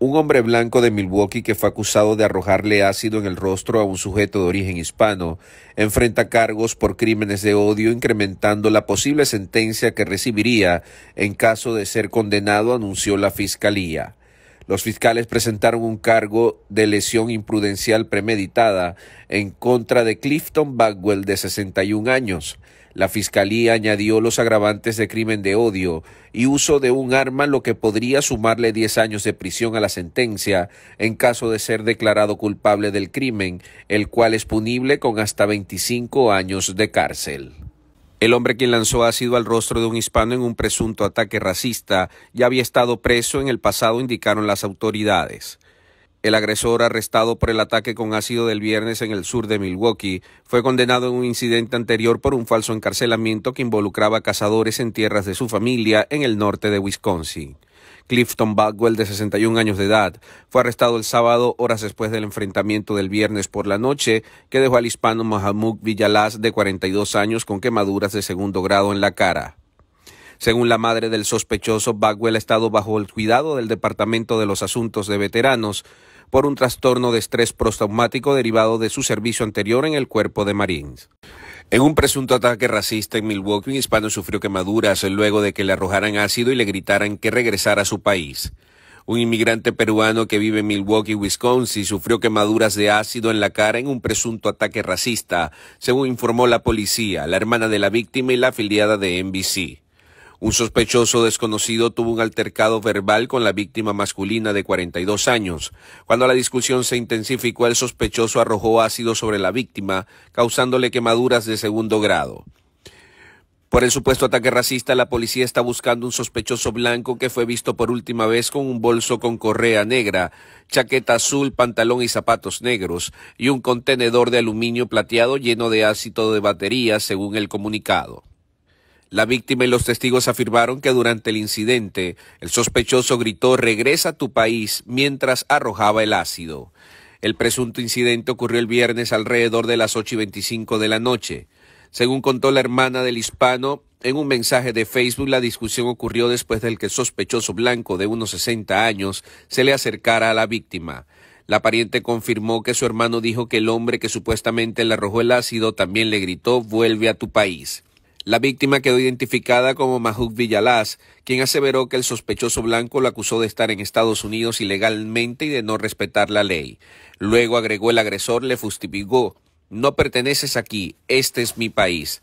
un hombre blanco de Milwaukee que fue acusado de arrojarle ácido en el rostro a un sujeto de origen hispano, enfrenta cargos por crímenes de odio, incrementando la posible sentencia que recibiría en caso de ser condenado, anunció la Fiscalía. Los fiscales presentaron un cargo de lesión imprudencial premeditada en contra de Clifton Bagwell, de 61 años. La Fiscalía añadió los agravantes de crimen de odio y uso de un arma, lo que podría sumarle 10 años de prisión a la sentencia en caso de ser declarado culpable del crimen, el cual es punible con hasta 25 años de cárcel. El hombre quien lanzó ácido al rostro de un hispano en un presunto ataque racista ya había estado preso en el pasado, indicaron las autoridades. El agresor arrestado por el ataque con ácido del viernes en el sur de Milwaukee fue condenado en un incidente anterior por un falso encarcelamiento que involucraba cazadores en tierras de su familia en el norte de Wisconsin. Clifton Bagwell, de 61 años de edad, fue arrestado el sábado horas después del enfrentamiento del viernes por la noche que dejó al hispano mahamuk Villalaz, de 42 años, con quemaduras de segundo grado en la cara. Según la madre del sospechoso, Bagwell ha estado bajo el cuidado del Departamento de los Asuntos de Veteranos por un trastorno de estrés prostaumático derivado de su servicio anterior en el cuerpo de Marines. En un presunto ataque racista en Milwaukee, un hispano sufrió quemaduras luego de que le arrojaran ácido y le gritaran que regresara a su país. Un inmigrante peruano que vive en Milwaukee, Wisconsin, sufrió quemaduras de ácido en la cara en un presunto ataque racista, según informó la policía, la hermana de la víctima y la afiliada de NBC. Un sospechoso desconocido tuvo un altercado verbal con la víctima masculina de 42 años. Cuando la discusión se intensificó, el sospechoso arrojó ácido sobre la víctima, causándole quemaduras de segundo grado. Por el supuesto ataque racista, la policía está buscando un sospechoso blanco que fue visto por última vez con un bolso con correa negra, chaqueta azul, pantalón y zapatos negros, y un contenedor de aluminio plateado lleno de ácido de batería, según el comunicado. La víctima y los testigos afirmaron que durante el incidente el sospechoso gritó regresa a tu país mientras arrojaba el ácido. El presunto incidente ocurrió el viernes alrededor de las 8 y 25 de la noche. Según contó la hermana del hispano, en un mensaje de Facebook la discusión ocurrió después del que el sospechoso blanco de unos 60 años se le acercara a la víctima. La pariente confirmó que su hermano dijo que el hombre que supuestamente le arrojó el ácido también le gritó vuelve a tu país. La víctima quedó identificada como Mahouk Villalaz, quien aseveró que el sospechoso blanco lo acusó de estar en Estados Unidos ilegalmente y de no respetar la ley. Luego agregó el agresor le fustigó, no perteneces aquí, este es mi país.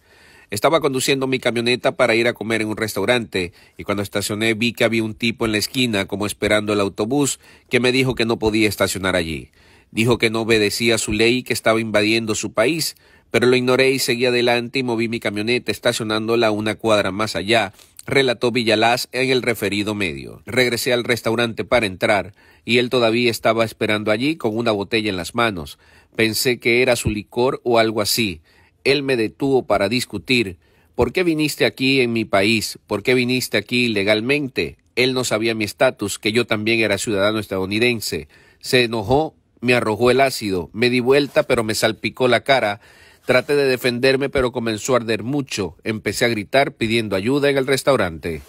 Estaba conduciendo mi camioneta para ir a comer en un restaurante y cuando estacioné vi que había un tipo en la esquina como esperando el autobús que me dijo que no podía estacionar allí. Dijo que no obedecía su ley y que estaba invadiendo su país, pero lo ignoré y seguí adelante y moví mi camioneta estacionándola una cuadra más allá, relató Villalaz en el referido medio. Regresé al restaurante para entrar, y él todavía estaba esperando allí con una botella en las manos. Pensé que era su licor o algo así. Él me detuvo para discutir. ¿Por qué viniste aquí en mi país? ¿Por qué viniste aquí legalmente? Él no sabía mi estatus, que yo también era ciudadano estadounidense. Se enojó, me arrojó el ácido, me di vuelta pero me salpicó la cara Traté de defenderme, pero comenzó a arder mucho. Empecé a gritar pidiendo ayuda en el restaurante.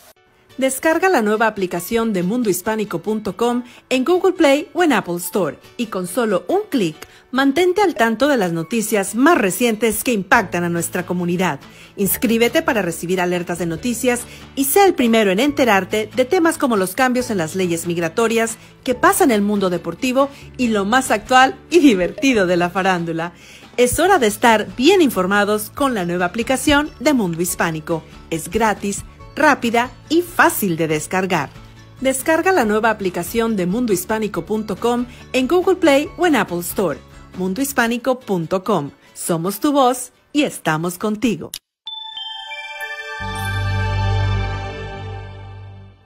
Descarga la nueva aplicación de mundohispánico.com en Google Play o en Apple Store y con solo un clic mantente al tanto de las noticias más recientes que impactan a nuestra comunidad. Inscríbete para recibir alertas de noticias y sé el primero en enterarte de temas como los cambios en las leyes migratorias que pasa en el mundo deportivo y lo más actual y divertido de la farándula. Es hora de estar bien informados con la nueva aplicación de Mundo Hispánico. Es gratis, rápida y fácil de descargar. Descarga la nueva aplicación de mundohispánico.com en Google Play o en Apple Store. mundohispánico.com. Somos tu voz y estamos contigo.